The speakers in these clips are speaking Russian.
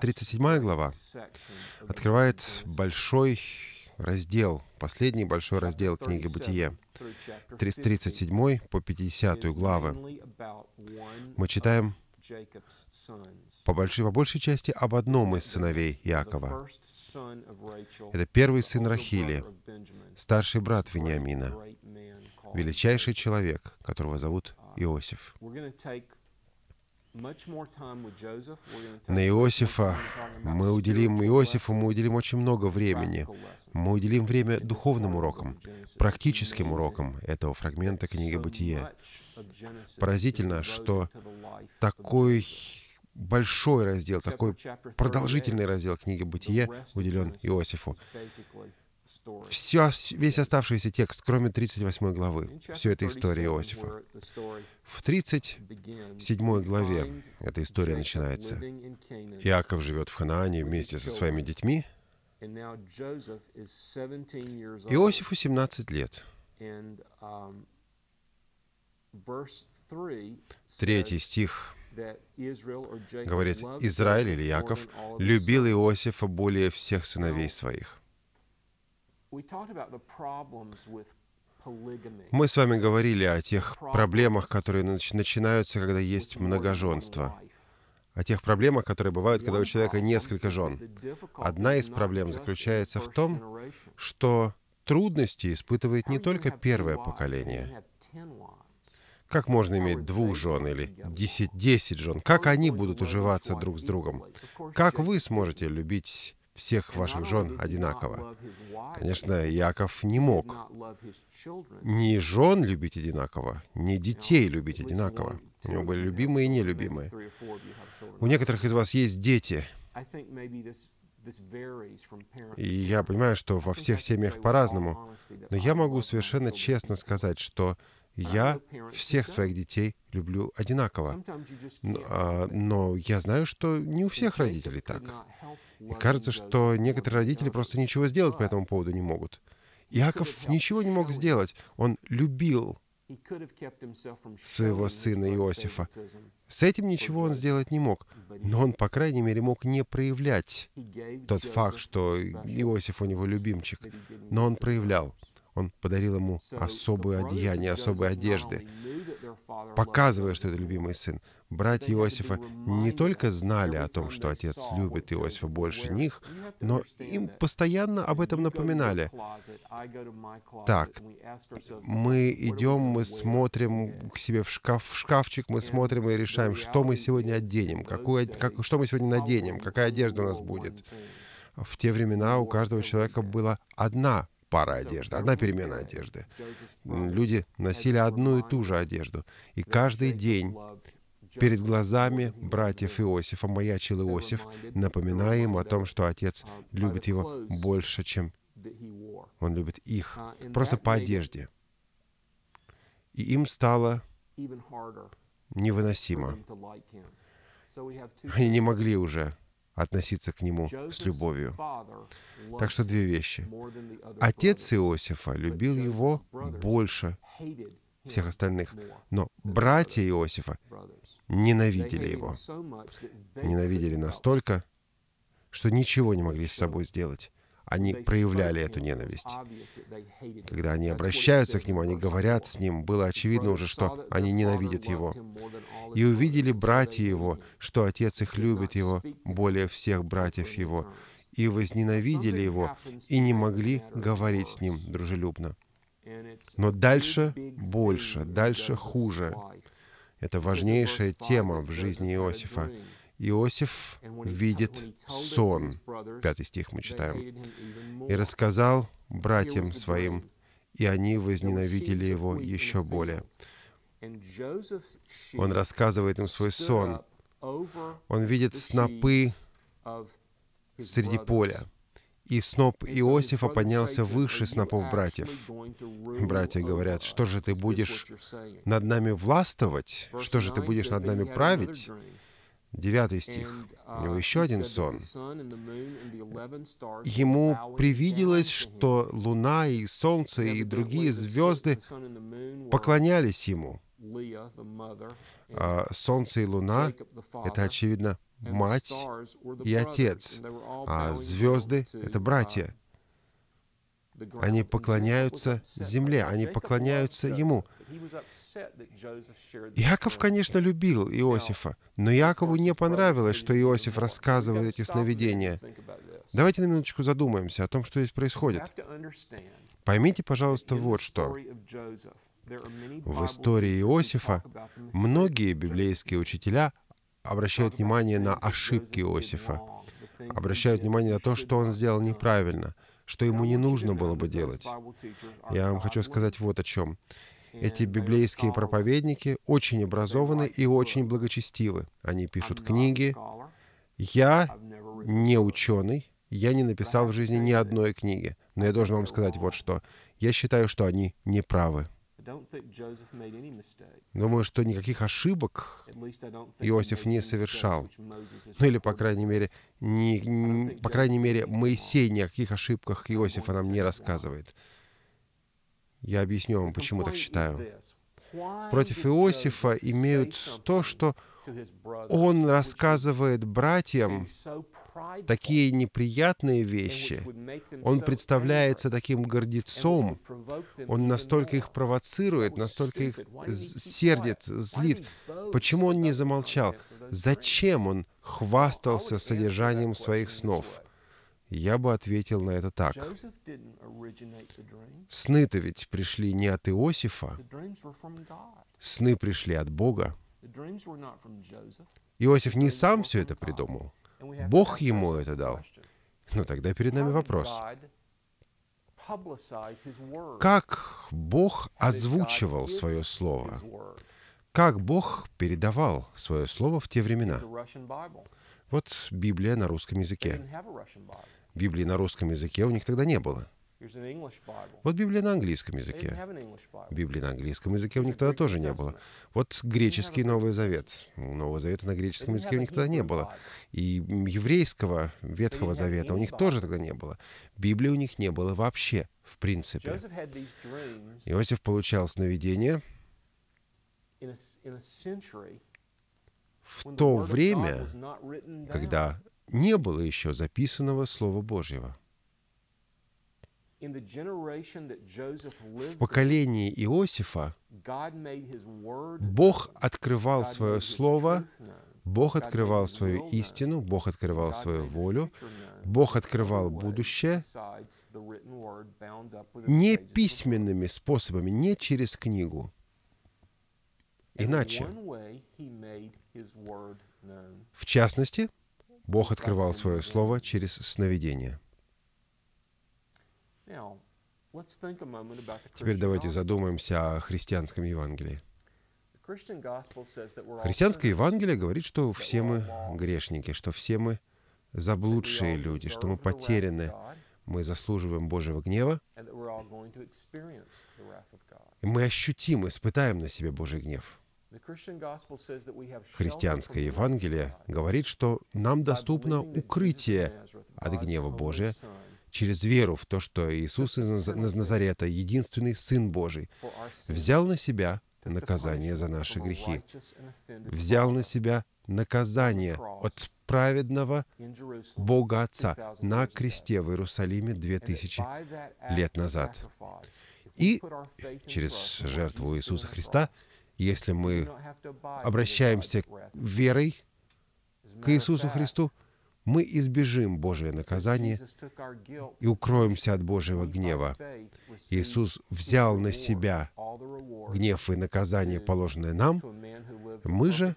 37 глава открывает большой раздел, последний большой раздел книги Бытие, с 37 по 50 главы. Мы читаем по большей, по большей части об одном из сыновей Иакова. Это первый сын Рахили, старший брат Вениамина, величайший человек, которого зовут uh, Иосиф на Иосифа. Мы уделим Иосифу, мы уделим очень много времени. Мы уделим время духовным урокам, практическим урокам этого фрагмента книги Бытия. Поразительно, что такой большой раздел, такой продолжительный раздел книги Бытия уделен Иосифу все, весь оставшийся текст, кроме 38 главы, все это история Иосифа. В 37 главе эта история начинается. Иаков живет в Ханаане вместе со своими детьми. Иосифу 17 лет. Um, Третий стих говорит, «Израиль или Яков любил Иосифа более всех сыновей своих». Мы с вами говорили о тех проблемах, которые начинаются, когда есть многоженство, о тех проблемах, которые бывают, когда у человека несколько жен. Одна из проблем заключается в том, что трудности испытывает не только первое поколение. Как можно иметь двух жен или десять, десять жен? Как они будут уживаться друг с другом? Как вы сможете любить всех ваших жен одинаково. Конечно, Яков не мог ни жен любить одинаково, ни детей любить одинаково. У него были любимые и нелюбимые. У некоторых из вас есть дети. И я понимаю, что во всех семьях по-разному, но я могу совершенно честно сказать, что я всех своих детей люблю одинаково. А, но я знаю, что не у всех родителей так. И кажется, что некоторые родители просто ничего сделать по этому поводу не могут. Иаков ничего не мог сделать. Он любил своего сына Иосифа. С этим ничего он сделать не мог, но он, по крайней мере, мог не проявлять тот факт, что Иосиф у него любимчик, но он проявлял. Он подарил ему особое одеяние, особые одежды, показывая, что это любимый сын. Братья Иосифа не только знали о том, что отец любит Иосифа больше них, но им постоянно об этом напоминали. Так, мы идем, мы смотрим к себе в, шкаф, в шкафчик, мы смотрим и решаем, что мы сегодня оденем, какую, как, что мы сегодня наденем, какая одежда у нас будет. В те времена у каждого человека была одна пара одежды, одна перемена одежды. Люди носили одну и ту же одежду. И каждый день перед глазами братьев Иосифа маячил Иосиф, напоминая им о том, что отец а, любит его больше, чем он любит их, а, просто по одежде. И им стало невыносимо. Они не могли уже относиться к нему с любовью. Так что две вещи. Отец Иосифа любил его больше всех остальных, но братья Иосифа ненавидели его. Ненавидели настолько, что ничего не могли с собой сделать они проявляли эту ненависть. Когда они обращаются к нему, они говорят с ним, было очевидно уже, что они ненавидят его. И увидели братья его, что отец их любит его более всех братьев его, и возненавидели его, и не могли говорить с ним дружелюбно. Но дальше больше, дальше хуже. Это важнейшая тема в жизни Иосифа. Иосиф видит сон, пятый стих мы читаем, «и рассказал братьям своим, и они возненавидели его еще более». Он рассказывает им свой сон. Он видит снопы среди поля. И сноп Иосифа поднялся выше снопов братьев. Братья говорят, что же ты будешь над нами властвовать? Что же ты будешь над нами править? Девятый стих. У uh, него еще один сон. Ему привиделось, что луна и солнце и другие звезды поклонялись ему. А, солнце и луна а — это, очевидно, мать и отец, а звезды — это братья. Они поклоняются земле, они поклоняются ему. Иаков, конечно, любил Иосифа, но Иакову не понравилось, что Иосиф рассказывает эти сновидения. Давайте на минуточку задумаемся о том, что здесь происходит. Поймите, пожалуйста, вот что. В истории Иосифа многие библейские учителя обращают внимание на ошибки Иосифа, обращают внимание на то, что он сделал неправильно, что ему не нужно было бы делать. Я вам хочу сказать вот о чем. Эти библейские проповедники очень образованы и очень благочестивы. Они пишут книги. Я не ученый, я не написал в жизни ни одной книги. Но я должен вам сказать вот что. Я считаю, что они неправы. Думаю, что никаких ошибок Иосиф не совершал. Ну или, по крайней мере, не, по крайней мере, Моисей ни о каких ошибках Иосифа нам не рассказывает. Я объясню вам, почему так считаю. Против Иосифа имеют то, что он рассказывает братьям такие неприятные вещи. Он представляется таким гордецом. Он настолько их провоцирует, настолько их сердит, злит. Почему он не замолчал? Зачем он хвастался содержанием своих снов? Я бы ответил на это так. Сны-то ведь пришли не от Иосифа. Сны пришли от Бога. Иосиф не сам все это придумал. Бог ему это дал. Но ну, тогда перед нами вопрос. Как Бог озвучивал свое слово? Как Бог передавал свое слово в те времена? Вот Библия на русском языке. Библии на русском языке у них тогда не было. Вот Библия на английском языке. Библии на английском языке у них тогда тоже не было. Вот греческий Новый Завет. Нового Завета на греческом языке у них тогда не было. И еврейского Ветхого Завета у них тоже тогда не было. Библии у них не было вообще, в принципе. Иосиф получал сновидение в то время, когда не было еще записанного Слова Божьего. В поколении Иосифа Бог открывал свое Слово, Бог открывал свою истину, Бог открывал свою волю, Бог открывал будущее не письменными способами, не через книгу, иначе. В частности, Бог открывал свое слово через сновидение. Теперь давайте задумаемся о христианском Евангелии. Христианское Евангелие говорит, что все мы грешники, что все мы заблудшие люди, что мы потеряны, мы заслуживаем Божьего гнева, и мы ощутим, испытаем на себе Божий гнев. Христианское Евангелие говорит, что нам доступно укрытие от гнева Божия через веру в то, что Иисус из Назарета, единственный Сын Божий, взял на себя наказание за наши грехи, взял на себя наказание от праведного Бога Отца на кресте в Иерусалиме 2000 лет назад. И через жертву Иисуса Христа если мы обращаемся верой к Иисусу Христу, мы избежим Божие наказание и укроемся от Божьего гнева. Иисус взял на себя гнев и наказание, положенное нам. Мы же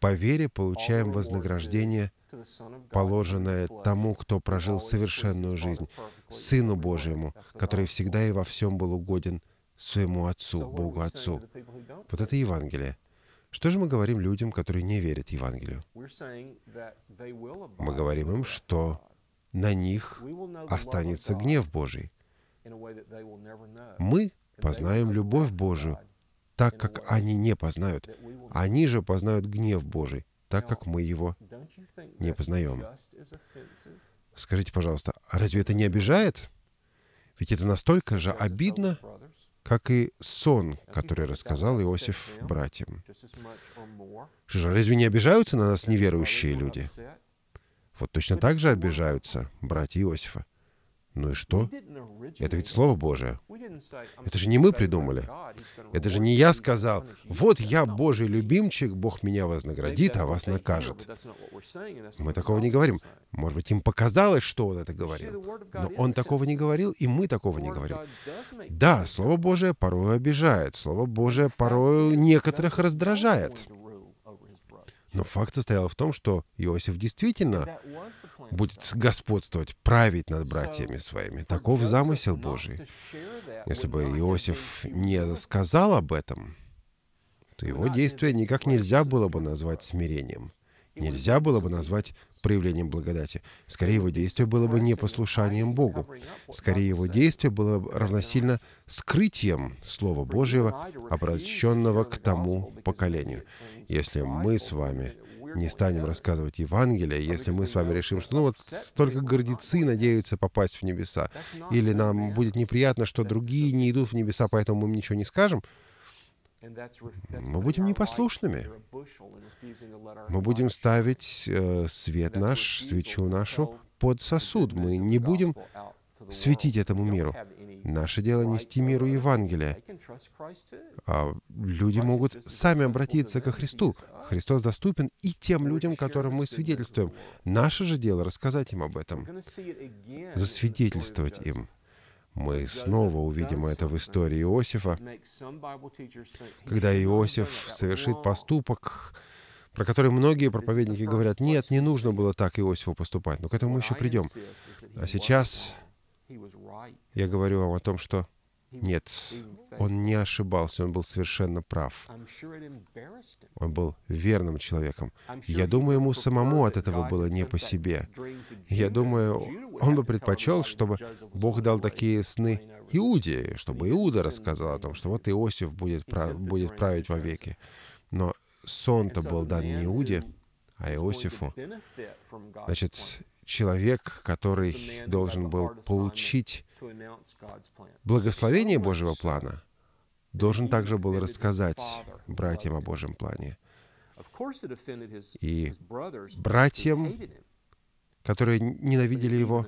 по вере получаем вознаграждение, положенное тому, кто прожил совершенную жизнь, Сыну Божьему, который всегда и во всем был угоден своему Отцу, Богу Отцу. Вот это Евангелие. Что же мы говорим людям, которые не верят Евангелию? Мы говорим им, что на них останется гнев Божий. Мы познаем любовь Божию, так как они не познают. Они же познают гнев Божий, так как мы его не познаем. Скажите, пожалуйста, а разве это не обижает? Ведь это настолько же обидно, как и сон, который рассказал Иосиф братьям. разве не обижаются на нас неверующие люди? Вот точно так же обижаются братья Иосифа. Ну и что? Это ведь Слово Божие. Это же не мы придумали. Это же не я сказал, вот я Божий любимчик, Бог меня вознаградит, а вас накажет. Мы такого не говорим. Может быть, им показалось, что он это говорил. Но он такого не говорил, и мы такого не говорим. Да, Слово Божие порой обижает, Слово Божие порой некоторых раздражает. Но факт состоял в том, что Иосиф действительно будет господствовать, править над братьями своими. Таков замысел Божий. Если бы Иосиф не сказал об этом, то его действие никак нельзя было бы назвать смирением нельзя было бы назвать проявлением благодати. Скорее, его действие было бы не послушанием Богу. Скорее, его действие было бы равносильно скрытием Слова Божьего, обращенного к тому поколению. Если мы с вами не станем рассказывать Евангелие, если мы с вами решим, что ну вот столько гордецы надеются попасть в небеса, или нам будет неприятно, что другие не идут в небеса, поэтому мы им ничего не скажем, мы будем непослушными. Мы будем ставить э, свет наш, свечу нашу под сосуд. Мы не будем светить этому миру. Наше дело нести миру Евангелие. А люди могут сами обратиться ко Христу. Христос доступен и тем людям, которым мы свидетельствуем. Наше же дело рассказать им об этом, засвидетельствовать им. Мы снова увидим это в истории Иосифа, когда Иосиф совершит поступок, про который многие проповедники говорят, нет, не нужно было так Иосифу поступать, но к этому мы еще придем. А сейчас я говорю вам о том, что нет, он не ошибался, он был совершенно прав. Он был верным человеком. Я думаю, ему самому от этого было не по себе. Я думаю, он бы предпочел, чтобы Бог дал такие сны Иуде, чтобы Иуда рассказал о том, что вот Иосиф будет, прав... будет править вовеки. Но сон-то был дан не Иуде, а Иосифу. Значит, человек, который должен был получить благословение Божьего плана, должен также был рассказать братьям о Божьем плане. И братьям, которые ненавидели его,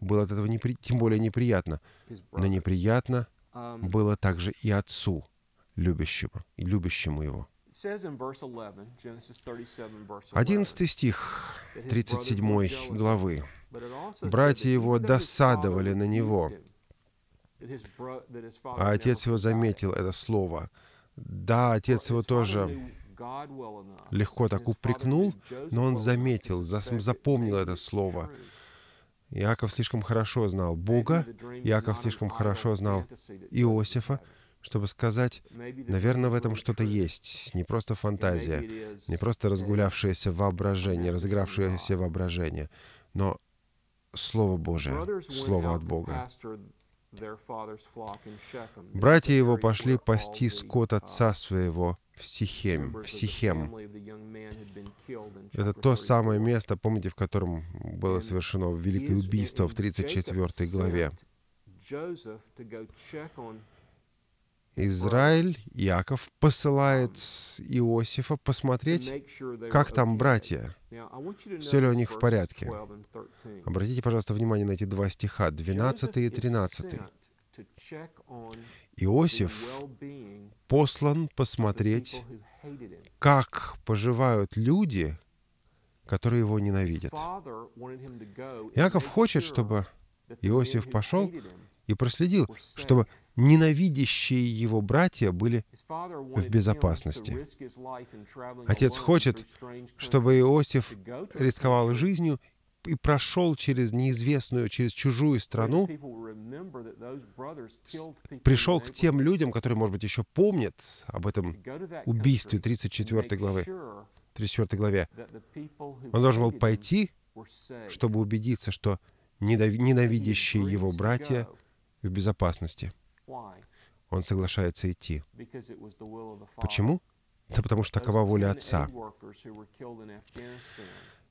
было от этого непри... тем более неприятно. Но неприятно было также и отцу, любящему, любящему его. 11 стих 37 главы. «Братья его досадовали на него». А отец его заметил это слово. Да, отец его тоже легко так упрекнул, но он заметил, запомнил это слово. Иаков слишком хорошо знал Бога, Иаков слишком хорошо знал Иосифа, чтобы сказать, наверное, в этом что-то есть, не просто фантазия, не просто разгулявшееся воображение, разыгравшееся воображение, но Слово Божие, Слово от Бога. Братья его пошли пасти скот отца своего в Сихем. В Сихем. Это то самое место, помните, в котором было совершено великое убийство в 34 главе. Израиль, Иаков посылает um, Иосифа посмотреть, как там братья, все ли у них в порядке. Обратите, пожалуйста, внимание на эти два стиха, 12 и 13. Иосиф послан посмотреть, как поживают люди, которые его ненавидят. Иаков хочет, чтобы Иосиф пошел и проследил, чтобы ненавидящие его братья были в безопасности. Отец хочет, чтобы Иосиф рисковал жизнью и прошел через неизвестную, через чужую страну, пришел к тем людям, которые, может быть, еще помнят об этом убийстве 34 главы. 34 главе. Он должен был пойти, чтобы убедиться, что ненавидящие его братья — в безопасности. Он соглашается идти. Почему? Да потому что такова воля Отца.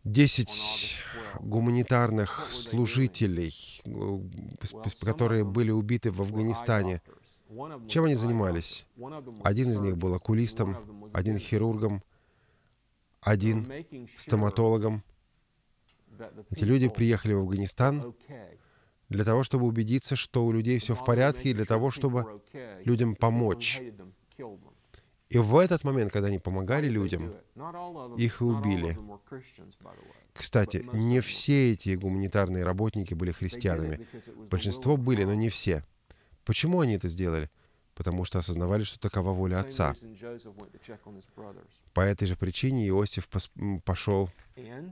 Десять гуманитарных служителей, э, которые были убиты в Афганистане, чем они занимались? Один из них был окулистом, один хирургом, один стоматологом. Эти люди приехали в Афганистан, для того, чтобы убедиться, что у людей все в порядке, и для того, чтобы людям помочь. И в этот момент, когда они помогали людям, их и убили. Кстати, не все эти гуманитарные работники были христианами. Большинство были, но не все. Почему они это сделали? потому что осознавали, что такова воля отца. По этой же причине Иосиф пос пошел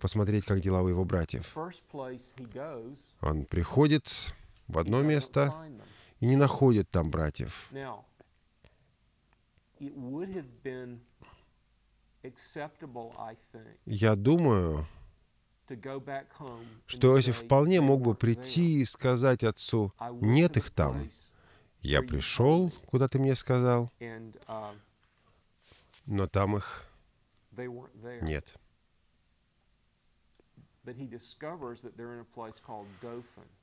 посмотреть, как дела у его братьев. Он приходит в одно место и не находит там братьев. Я думаю, что Иосиф вполне мог бы прийти и сказать отцу, нет их там, я пришел, куда ты мне сказал, um, но там их нет.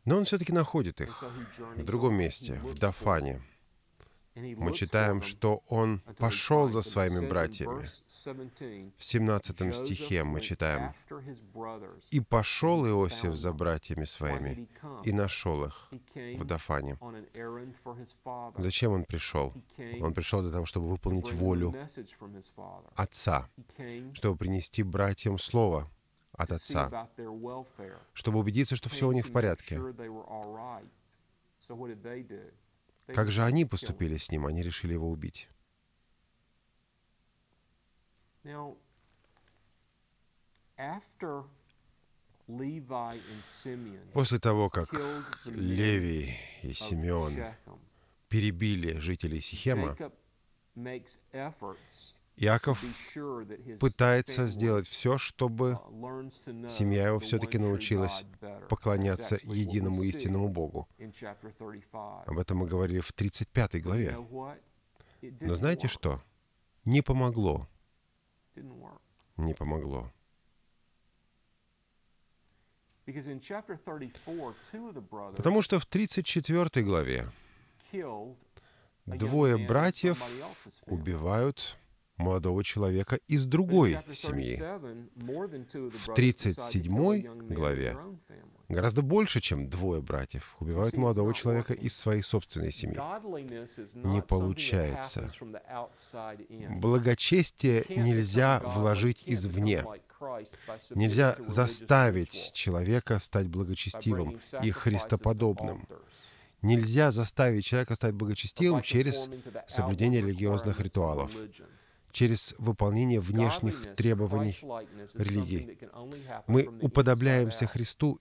Но он все-таки находит их в другом месте, в Дафане мы читаем, что он пошел за своими братьями. В 17 стихе мы читаем, «И пошел Иосиф за братьями своими, и нашел их в Дафане». Зачем он пришел? Он пришел для того, чтобы выполнить волю отца, чтобы принести братьям слово от отца, чтобы убедиться, что все у них в порядке. Как же они поступили с ним? Они решили его убить. После того, как Леви и Симеон перебили жителей Сихема, Иаков пытается сделать все, чтобы uh, семья его все-таки научилась поклоняться единому истинному Богу. Об этом мы говорили в 35 главе. Но знаете что? Не помогло. Не помогло. Потому что в 34 главе двое братьев убивают молодого человека из другой семьи. В 37 главе гораздо больше, чем двое братьев, убивают молодого человека из своей собственной семьи. Не получается. Благочестие нельзя вложить извне. Нельзя заставить человека стать благочестивым и христоподобным. Нельзя заставить человека стать благочестивым через соблюдение религиозных ритуалов через выполнение внешних требований религии. Мы уподобляемся Христу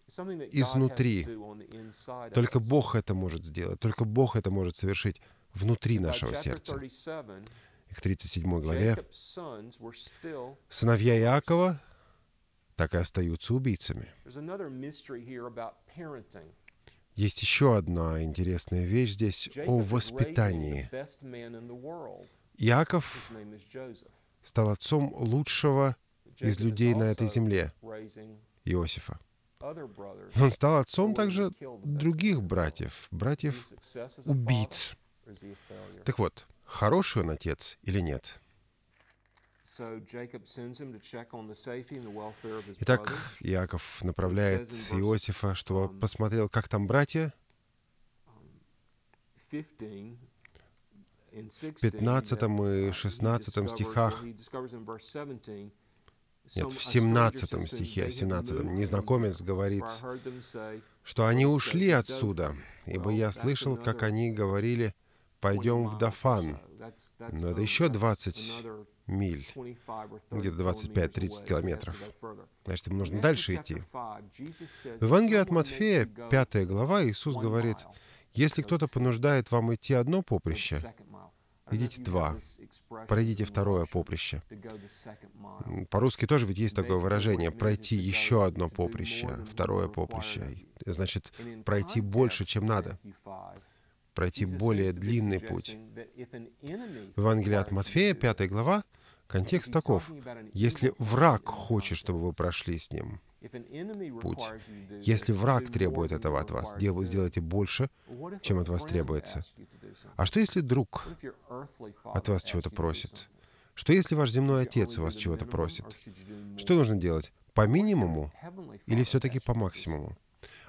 изнутри. Только Бог это может сделать, только Бог это может совершить внутри нашего сердца. И к 37 главе сыновья Иакова так и остаются убийцами. Есть еще одна интересная вещь здесь о воспитании. Иаков стал отцом лучшего из людей на этой земле, Иосифа. Он стал отцом также других братьев, братьев-убийц. Так вот, хороший он отец или нет? Итак, Иаков направляет Иосифа, чтобы посмотрел, как там братья. Um, в 15 и 16 стихах, нет, в 17 стихе, 17, незнакомец говорит, что они ушли отсюда, ибо я слышал, как они говорили, пойдем в Дафан. Но это еще 20 миль, где-то 25-30 километров. Значит, им нужно дальше идти. В Евангелии от Матфея, 5 глава, Иисус говорит, «Если кто-то понуждает вам идти одно поприще, идите два, пройдите второе поприще. По-русски тоже ведь есть такое выражение «пройти еще одно поприще», «второе поприще». Значит, пройти больше, чем надо пройти более длинный путь. В Евангелии от Матфея, 5 глава, контекст таков. Если враг хочет, чтобы вы прошли с ним, путь. Если враг требует этого от вас, дьявол, сделайте больше, чем от вас требуется. А что если друг от вас чего-то просит? Что если ваш земной отец у вас чего-то просит? Что нужно делать? По минимуму или все-таки по максимуму?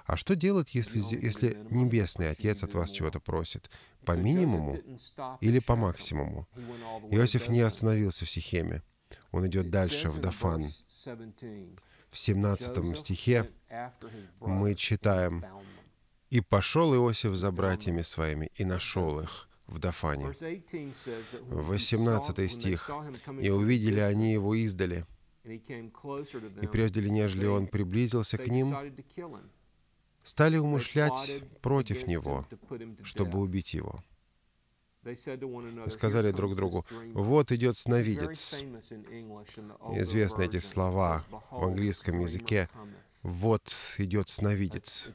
А что делать, если, если Небесный Отец от вас чего-то просит? По минимуму или по максимуму? Иосиф не остановился в Сихеме. Он идет дальше, в Дафан в 17 стихе мы читаем «И пошел Иосиф за братьями своими, и нашел их в Дафане». 18 стих «И увидели они его издали, и прежде ли нежели он приблизился к ним, стали умышлять против него, чтобы убить его» сказали друг другу, «Вот идет сновидец». Известны эти слова в английском языке «Вот идет сновидец».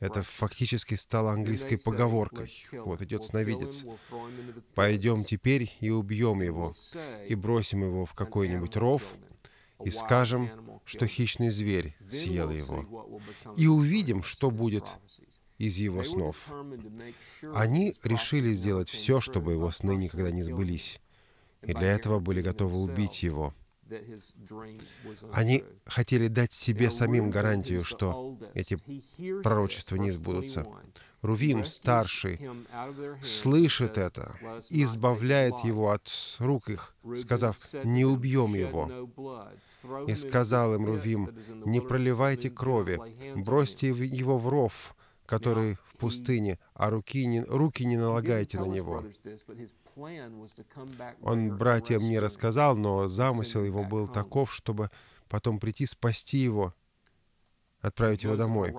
Это фактически стало английской поговоркой. «Вот идет сновидец». «Пойдем теперь и убьем его, и бросим его в какой-нибудь ров, и скажем, что хищный зверь съел его, и увидим, что будет из его снов. Они решили сделать все, чтобы его сны никогда не сбылись, и для этого были готовы убить его. Они хотели дать себе самим гарантию, что эти пророчества не сбудутся. Рувим, старший, слышит это и избавляет его от рук их, сказав, «Не убьем его». И сказал им Рувим, «Не проливайте крови, бросьте его в ров, который в пустыне, а руки не, руки не налагайте на него. Он братьям не рассказал, но замысел его был таков, чтобы потом прийти спасти его, отправить его домой.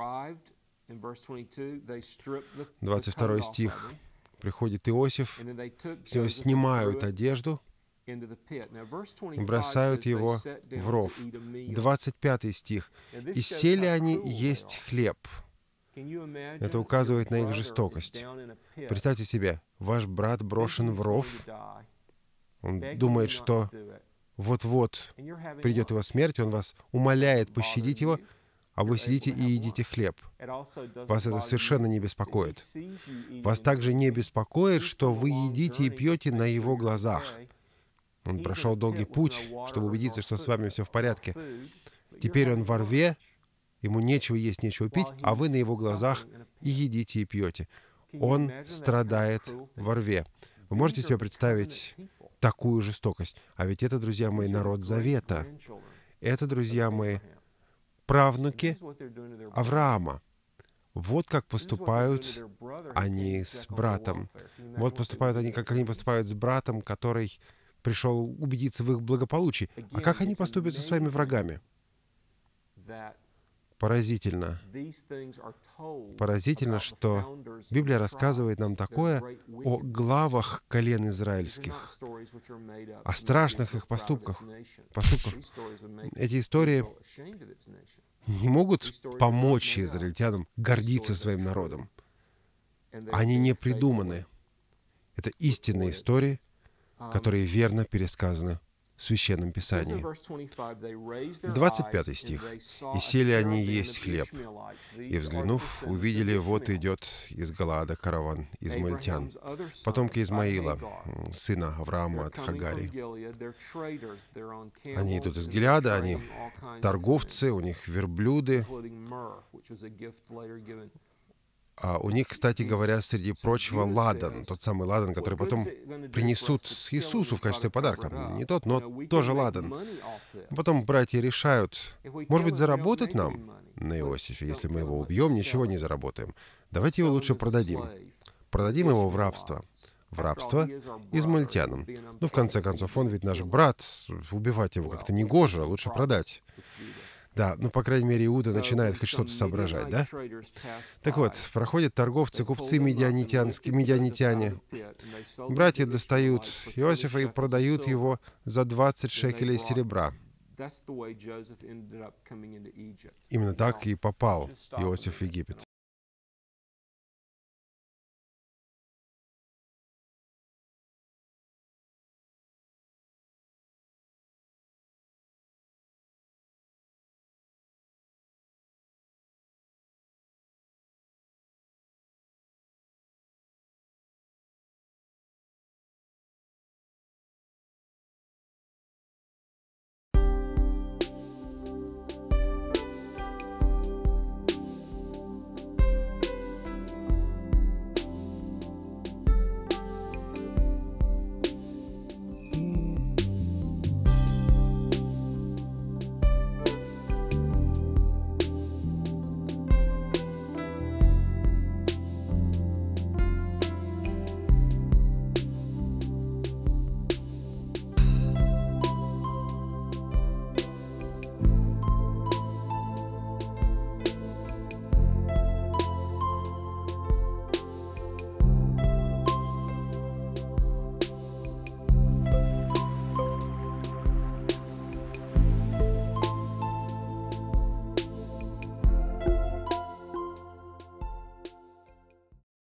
22 стих. Приходит Иосиф, с него снимают одежду, бросают его в ров. 25 стих. «И сели они есть хлеб». Это указывает на их жестокость. Представьте себе, ваш брат брошен в ров, он думает, что вот-вот придет его смерть, он вас умоляет пощадить его, а вы сидите и едите хлеб. Вас это совершенно не беспокоит. Вас также не беспокоит, что вы едите и пьете на его глазах. Он прошел долгий путь, чтобы убедиться, что с вами все в порядке. Теперь он во рве, Ему нечего есть, нечего пить, а вы на его глазах и едите, и пьете. Он страдает во рве. Вы можете себе представить такую жестокость? А ведь это, друзья мои, народ Завета. Это, друзья мои, правнуки Авраама. Вот как поступают они с братом. Вот поступают они, как они поступают с братом, который пришел убедиться в их благополучии. А как они поступят со своими врагами? Поразительно. Поразительно, что Библия рассказывает нам такое о главах колен израильских, о страшных их поступках. поступках. Эти истории не могут помочь израильтянам гордиться своим народом. Они не придуманы. Это истинные истории, которые верно пересказаны в Священном Писании. 25 стих. «И сели они есть хлеб, и, взглянув, увидели, вот идет из Галаада караван измаильтян, потомки Измаила, сына Авраама от Хагари. Они идут из Гелиада, они торговцы, у них верблюды, а у них, кстати говоря, среди прочего, ладан, тот самый ладан, который потом принесут Иисусу в качестве подарка. Не тот, но тоже ладан. Потом братья решают, может быть, заработать нам на Иосифе, если мы его убьем, ничего не заработаем. Давайте его лучше продадим. Продадим его в рабство. В рабство измальтянам. Ну, в конце концов, он ведь наш брат, убивать его как-то негоже, а лучше продать. Да, ну, по крайней мере, Иуда начинает хоть что-то соображать, да? Так вот, проходят торговцы, купцы медианитянские, медианитяне. Братья достают Иосифа и продают его за 20 шекелей серебра. Именно так и попал Иосиф в Египет.